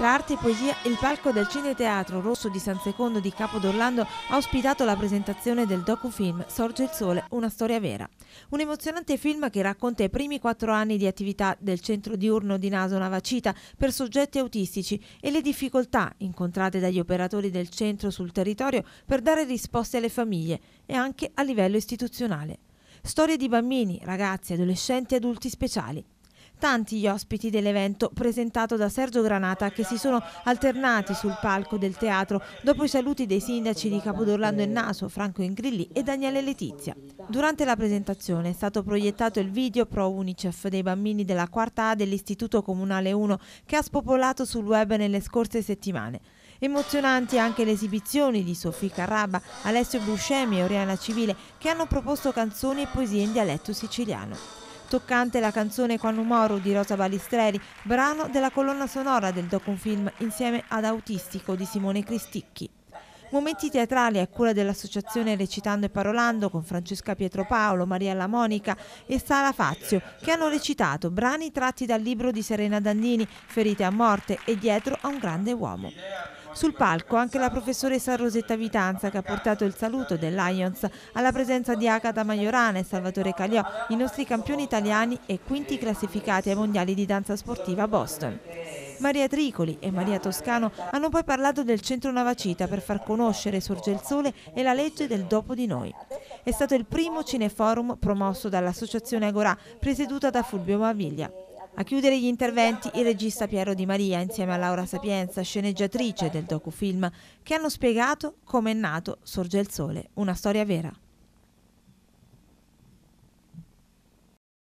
Tra arte e poesia, il palco del Cineteatro Rosso di San Secondo di Capo d'Orlando ha ospitato la presentazione del docufilm Sorge il Sole, una storia vera. Un emozionante film che racconta i primi quattro anni di attività del centro diurno di Naso Navacita per soggetti autistici e le difficoltà incontrate dagli operatori del centro sul territorio per dare risposte alle famiglie e anche a livello istituzionale. Storie di bambini, ragazzi, adolescenti e adulti speciali, tanti gli ospiti dell'evento presentato da Sergio Granata che si sono alternati sul palco del teatro dopo i saluti dei sindaci di Capodorlando e Naso, Franco Ingrilli e Daniele Letizia. Durante la presentazione è stato proiettato il video pro Unicef dei bambini della quarta A dell'Istituto Comunale 1 che ha spopolato sul web nelle scorse settimane. Emozionanti anche le esibizioni di Sofì Carraba, Alessio Buscemi e Oriana Civile che hanno proposto canzoni e poesie in dialetto siciliano. Toccante la canzone Quando Moro di Rosa Balistreri, brano della colonna sonora del docufilm Insieme ad Autistico di Simone Cristicchi. Momenti teatrali a cura dell'associazione Recitando e Parolando con Francesca Pietropaolo, Mariella Monica e Sara Fazio che hanno recitato brani tratti dal libro di Serena Dandini, Ferite a morte e dietro a un grande uomo. Sul palco anche la professoressa Rosetta Vitanza che ha portato il saluto dell'Lions alla presenza di Agata Maiorana e Salvatore Cagliò, i nostri campioni italiani e quinti classificati ai mondiali di danza sportiva a Boston. Maria Tricoli e Maria Toscano hanno poi parlato del centro Navacita per far conoscere Sorge il Sole e la legge del dopo di noi. È stato il primo cineforum promosso dall'associazione Agorà, presieduta da Fulvio Maviglia. A chiudere gli interventi il regista Piero Di Maria insieme a Laura Sapienza, sceneggiatrice del docufilm, che hanno spiegato come è nato Sorge il Sole, una storia vera.